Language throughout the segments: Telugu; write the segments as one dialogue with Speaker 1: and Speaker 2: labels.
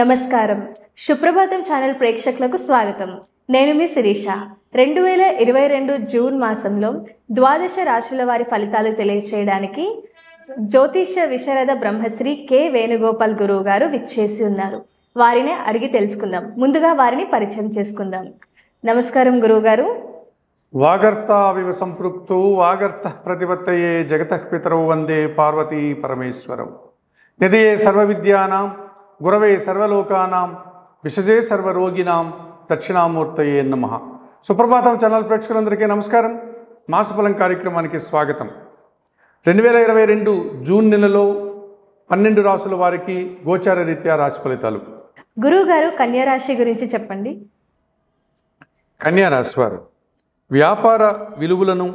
Speaker 1: నమస్కారం సుప్రభాతం ఛానల్ ప్రేక్షకులకు స్వాగతం నేను మీ శిరీష రెండు వేల ఇరవై రెండు జూన్ మాసంలో ద్వాదశ రాశుల వారి ఫలితాలు తెలియచేయడానికి జ్యోతిష విషరథ బ్రహ్మశ్రీ కె వేణుగోపాల్ గురువు గారు విచ్చేసి ఉన్నారు వారిని అడిగి తెలుసుకుందాం ముందుగా వారిని పరిచయం చేసుకుందాం నమస్కారం గురువు వాగర్త
Speaker 2: వాగర్తావివ సంపృప్తో వాగర్త ప్రతిపత్తయే జగత పితరు వందే పార్వతీ పరమేశ్వరం నిదయే సర్వ విద్యానాం గురవే సర్వలోకానాం విషజే సర్వరోగినాం దక్షిణామూర్తయే నమ సుప్రభాతం ఛానల్ ప్రేక్షకులందరికీ నమస్కారం మాసఫలం కార్యక్రమానికి స్వాగతం రెండు వేల ఇరవై రెండు జూన్ నెలలో పన్నెండు రాసుల వారికి గోచార రీత్యా రాశి ఫలితాలు
Speaker 1: కన్యా కన్యారాశి గురించి చెప్పండి
Speaker 2: కన్యారాశి వారు వ్యాపార విలువలను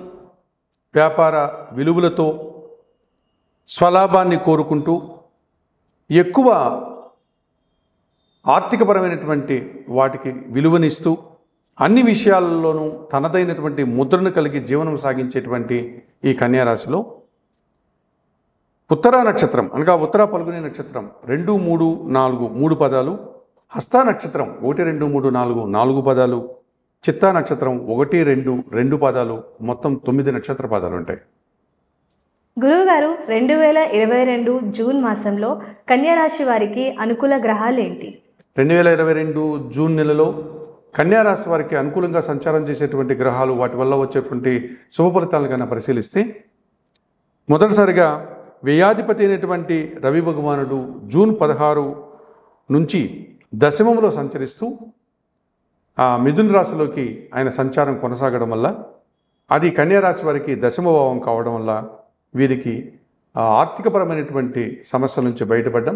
Speaker 2: వ్యాపార విలువలతో స్వలాభాన్ని కోరుకుంటూ ఎక్కువ ఆర్థికపరమైనటువంటి వాటికి విలువనిస్తూ అన్ని విషయాల్లోనూ తనదైనటువంటి ముద్రను కలిగి జీవనం సాగించేటువంటి ఈ కన్యారాశిలో ఉత్తరా నక్షత్రం అనగా ఉత్తర పలుకునే నక్షత్రం రెండు మూడు నాలుగు మూడు పదాలు హస్తా నక్షత్రం ఒకటి రెండు మూడు నాలుగు నాలుగు పదాలు చిత్తా నక్షత్రం ఒకటి రెండు రెండు పదాలు మొత్తం తొమ్మిది నక్షత్ర పదాలు ఉంటాయి
Speaker 1: గురువుగారు రెండు వేల ఇరవై రెండు జూన్ మాసంలో కన్యారాశి వారికి అనుకూల గ్రహాలు ఏంటి
Speaker 2: రెండు వేల ఇరవై రెండు జూన్ నెలలో కన్యారాశి వారికి అనుకూలంగా సంచారం చేసేటువంటి గ్రహాలు వాటి వల్ల వచ్చేటువంటి శుభ ఫలితాలను కన్నా పరిశీలిస్తే మొదటిసారిగా వ్యయాధిపతి అయినటువంటి రవి భగవానుడు జూన్ పదహారు నుంచి దశమంలో సంచరిస్తూ ఆ మిథున్ రాశిలోకి ఆయన సంచారం కొనసాగడం వల్ల అది కన్యారాశి వారికి దశమభావం కావడం వల్ల వీరికి ఆర్థికపరమైనటువంటి సమస్యల నుంచి బయటపడడం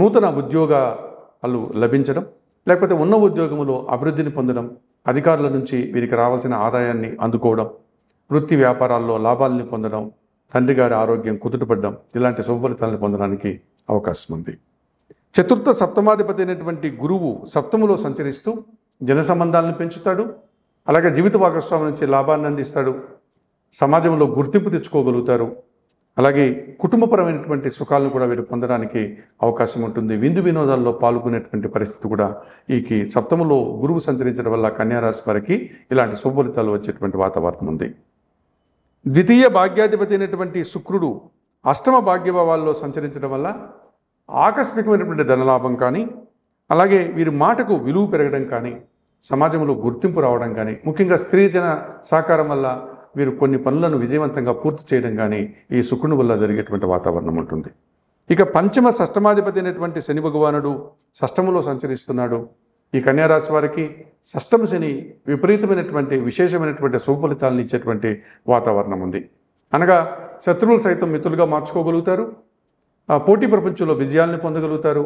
Speaker 2: నూతన ఉద్యోగాలు లభించడం లేకపోతే ఉన్న ఉద్యోగంలో అభివృద్ధిని పొందడం అధికారుల నుంచి వీరికి రావాల్సిన ఆదాయాన్ని అందుకోవడం వృత్తి వ్యాపారాల్లో లాభాలని పొందడం తండ్రి గారి ఆరోగ్యం కుదుటపడడం ఇలాంటి శుభఫలితాలను పొందడానికి అవకాశం ఉంది చతుర్థ సప్తమాధిపతి అయినటువంటి గురువు సప్తములో సంచరిస్తూ జన సంబంధాలను పెంచుతాడు అలాగే జీవిత భాగస్వామి నుంచి లాభాన్ని అందిస్తాడు సమాజంలో గుర్తింపు తెచ్చుకోగలుగుతారు అలాగే కుటుంబపరమైనటువంటి సుఖాలను కూడా వీరు పొందడానికి అవకాశం ఉంటుంది విందు వినోదాల్లో పాల్గొనేటువంటి పరిస్థితి కూడా ఈకి సప్తములో గురువు సంచరించడం వల్ల కన్యారాశి వారికి ఇలాంటి శుభఫలితాలు వచ్చేటువంటి వాతావరణం ఉంది ద్వితీయ భాగ్యాధిపతి అయినటువంటి శుక్రుడు అష్టమ భాగ్యభావాల్లో సంచరించడం వల్ల ఆకస్మికమైనటువంటి ధనలాభం కానీ అలాగే వీరి మాటకు విలువ పెరగడం కానీ సమాజంలో గుర్తింపు రావడం కానీ ముఖ్యంగా స్త్రీజన సహకారం వల్ల వీరు కొన్ని పనులను విజయవంతంగా పూర్తి చేయడం కానీ ఈ శుక్రుని వల్ల జరిగేటువంటి వాతావరణం ఉంటుంది ఇక పంచమ షష్టమాధిపతి అయినటువంటి శని భగవానుడు షష్టములో సంచరిస్తున్నాడు ఈ కన్యారాశి వారికి షష్టమ శని విపరీతమైనటువంటి విశేషమైనటువంటి సుఫలితాలను ఇచ్చేటువంటి వాతావరణం ఉంది అనగా శత్రువులు సైతం మిత్రులుగా మార్చుకోగలుగుతారు పోటీ ప్రపంచంలో విజయాలను పొందగలుగుతారు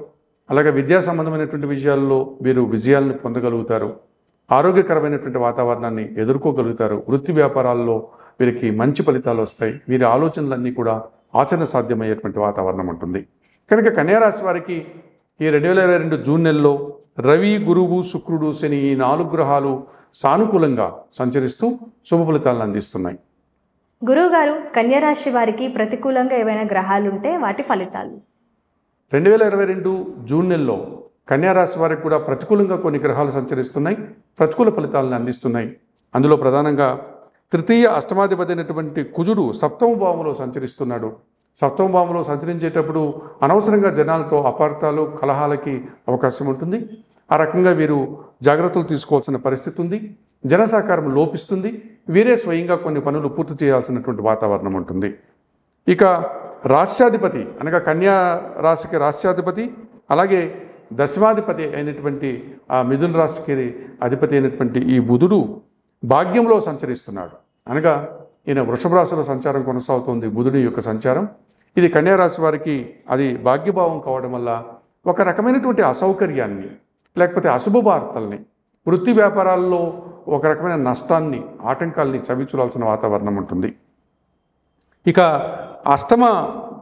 Speaker 2: అలాగే విద్యా సంబంధమైనటువంటి విజయాల్లో వీరు విజయాలను పొందగలుగుతారు ఆరోగ్యకరమైనటువంటి వాతావరణాన్ని ఎదుర్కోగలుగుతారు వృత్తి వ్యాపారాల్లో వీరికి మంచి ఫలితాలు వస్తాయి వీరి ఆలోచనలన్నీ కూడా ఆచరణ సాధ్యమయ్యేటువంటి వాతావరణం ఉంటుంది కనుక కన్యారాశి వారికి ఈ రెండు వేల ఇరవై రెండు జూన్ నెలలో రవి గురువు శుక్రుడు శని ఈ నాలుగు గ్రహాలు సానుకూలంగా సంచరిస్తూ శుభ ఫలితాలను అందిస్తున్నాయి
Speaker 1: గురువుగారు కన్యరాశి వారికి ప్రతికూలంగా ఏవైనా గ్రహాలుంటే వాటి ఫలితాలు
Speaker 2: రెండు వేల ఇరవై రెండు జూన్ నెలలో కన్యారాశి వారికి కూడా ప్రతికూలంగా కొన్ని గ్రహాలు సంచరిస్తున్నాయి ప్రతికూల ఫలితాలను అందిస్తున్నాయి అందులో ప్రధానంగా తృతీయ అష్టమాధిపతి అయినటువంటి కుజుడు సప్తమ భావంలో సంచరిస్తున్నాడు సప్తమ భావంలో సంచరించేటప్పుడు అనవసరంగా జనాలతో అపార్థాలు కలహాలకి అవకాశం ఉంటుంది ఆ రకంగా వీరు జాగ్రత్తలు తీసుకోవాల్సిన పరిస్థితి ఉంది జనసహకారం లోపిస్తుంది వీరే స్వయంగా కొన్ని పనులు పూర్తి చేయాల్సినటువంటి వాతావరణం ఉంటుంది ఇక రాష్ట్రాధిపతి అనగా కన్యా రాశికి రాష్ట్రాధిపతి అలాగే దశమాధిపతి అయినటువంటి ఆ మిథున రాశికి అధిపతి అయినటువంటి ఈ బుధుడు భాగ్యంలో సంచరిస్తున్నాడు అనగా ఈయన వృషభ రాశిలో సంచారం కొనసాగుతుంది బుధుడి యొక్క సంచారం ఇది కన్యారాశి వారికి అది భాగ్యభావం కావడం వల్ల ఒక రకమైనటువంటి అసౌకర్యాన్ని లేకపోతే అశుభ వార్తల్ని వృత్తి వ్యాపారాల్లో ఒక రకమైన నష్టాన్ని ఆటంకాల్ని చవిచూడాల్సిన వాతావరణం ఉంటుంది ఇక అష్టమ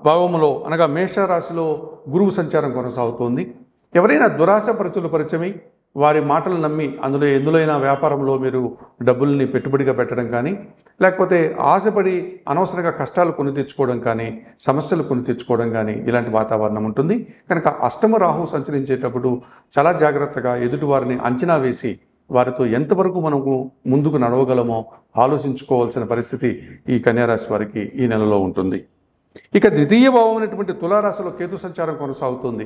Speaker 2: భావములో అనగా మేషరాశిలో గురువు సంచారం కొనసాగుతోంది ఎవరైనా దురాశ పరచులు పరిచమి వారి మాటలు నమ్మి అందులో ఎందులోైనా వ్యాపారంలో మీరు డబ్బుల్ని పెట్టుబడిగా పెట్టడం కానీ లేకపోతే ఆశపడి అనవసరంగా కష్టాలు కొని తెచ్చుకోవడం కానీ సమస్యలు కొని తెచ్చుకోవడం కానీ ఇలాంటి వాతావరణం ఉంటుంది కనుక అష్టమ రాహు సంచరించేటప్పుడు చాలా జాగ్రత్తగా ఎదుటివారిని అంచనా వేసి వారితో ఎంతవరకు మనము ముందుకు నడవగలమో ఆలోచించుకోవాల్సిన పరిస్థితి ఈ కన్యారాశి వారికి ఈ నెలలో ఉంటుంది ఇక ద్వితీయ భావం అనేటువంటి తులారాశిలో కేతు సంచారం కొనసాగుతుంది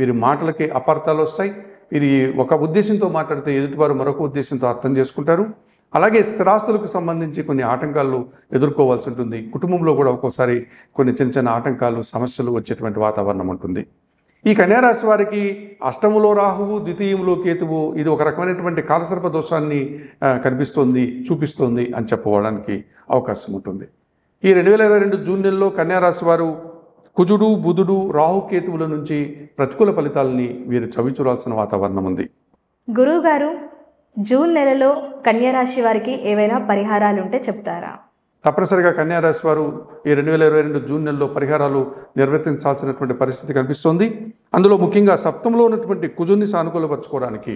Speaker 2: వీరి మాటలకి అపార్థాలు వస్తాయి వీరి ఒక ఉద్దేశంతో మాట్లాడితే ఎదుటివారు మరొక ఉద్దేశంతో అర్థం చేసుకుంటారు అలాగే స్థిరాస్తులకు సంబంధించి కొన్ని ఆటంకాలు ఎదుర్కోవాల్సి ఉంటుంది కుటుంబంలో కూడా ఒక్కోసారి కొన్ని చిన్న చిన్న ఆటంకాలు సమస్యలు వచ్చేటువంటి వాతావరణం ఉంటుంది ఈ కన్యారాశి వారికి అష్టములో రాహువు ద్వితీయంలో కేతువు ఇది ఒక రకమైనటువంటి కాలసర్ప దోషాన్ని కనిపిస్తోంది చూపిస్తోంది అని చెప్పుకోవడానికి అవకాశం ఉంటుంది ఈ రెండు వేల ఇరవై రెండు జూన్ నెలలో కన్యారాశి వారు కుజుడు బుధుడు రాహుకేతువుల నుంచి ప్రతికూల ఫలితాలని వీరు చూడాల్సిన వాతావరణం ఉంది
Speaker 1: గురువుగారు జూన్ నెలలో కన్యారాశి వారికి ఏవైనా పరిహారాలు ఉంటే చెప్తారా
Speaker 2: తప్పనిసరిగా కన్యారాశి వారు ఈ రెండు వేల ఇరవై రెండు జూన్ నెలలో పరిహారాలు నిర్వర్తించాల్సినటువంటి పరిస్థితి కనిపిస్తోంది అందులో ముఖ్యంగా సప్తంలో ఉన్నటువంటి కుజుని సానుకూలపరచుకోవడానికి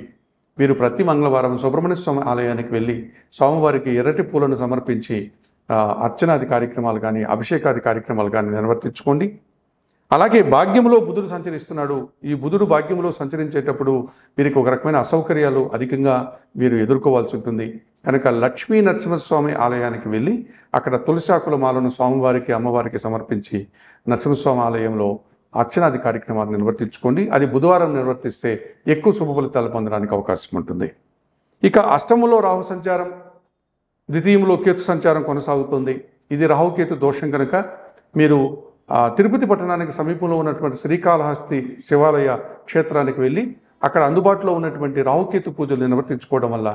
Speaker 2: వీరు ప్రతి మంగళవారం సుబ్రహ్మణ్య స్వామి ఆలయానికి వెళ్ళి స్వామివారికి ఎర్రటి పూలను సమర్పించి అర్చనాది కార్యక్రమాలు కానీ అభిషేకాది కార్యక్రమాలు కానీ నిర్వర్తించుకోండి అలాగే భాగ్యంలో బుధుడు సంచరిస్తున్నాడు ఈ బుధుడు భాగ్యంలో సంచరించేటప్పుడు మీరు ఒక రకమైన అసౌకర్యాలు అధికంగా మీరు ఎదుర్కోవాల్సి ఉంటుంది కనుక లక్ష్మీ నరసింహస్వామి ఆలయానికి వెళ్ళి అక్కడ తులసాకుల మాలను స్వామివారికి అమ్మవారికి సమర్పించి నరసింహస్వామి ఆలయంలో అర్చనాది కార్యక్రమాన్ని నిర్వర్తించుకోండి అది బుధవారం నిర్వర్తిస్తే ఎక్కువ శుభ ఫలితాలు పొందడానికి అవకాశం ఉంటుంది ఇక అష్టములో రాహు సంచారం ద్వితీయంలో కేతు సంచారం కొనసాగుతుంది ఇది రాహుకేతు దోషం కనుక మీరు తిరుపతి పట్టణానికి సమీపంలో ఉన్నటువంటి శ్రీకాళహస్తి శివాలయ క్షేత్రానికి వెళ్ళి అక్కడ అందుబాటులో ఉన్నటువంటి రాహుకేతు పూజలు నిర్వర్తించుకోవడం వల్ల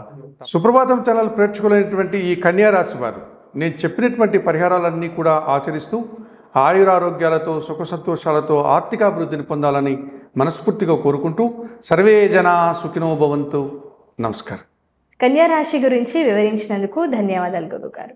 Speaker 2: సుప్రభాతం ఛానల్ ప్రేక్షకులైనటువంటి ఈ కన్యారాశి వారు నేను చెప్పినటువంటి పరిహారాలన్నీ కూడా ఆచరిస్తూ ఆయురారోగ్యాలతో సుఖ సంతోషాలతో ఆర్థికాభివృద్ధిని పొందాలని మనస్ఫూర్తిగా కోరుకుంటూ సర్వే జనా సుఖినోభవంతు నమస్కారం
Speaker 1: కన్యారాశి గురించి వివరించినందుకు ధన్యవాదాలు గురుగారు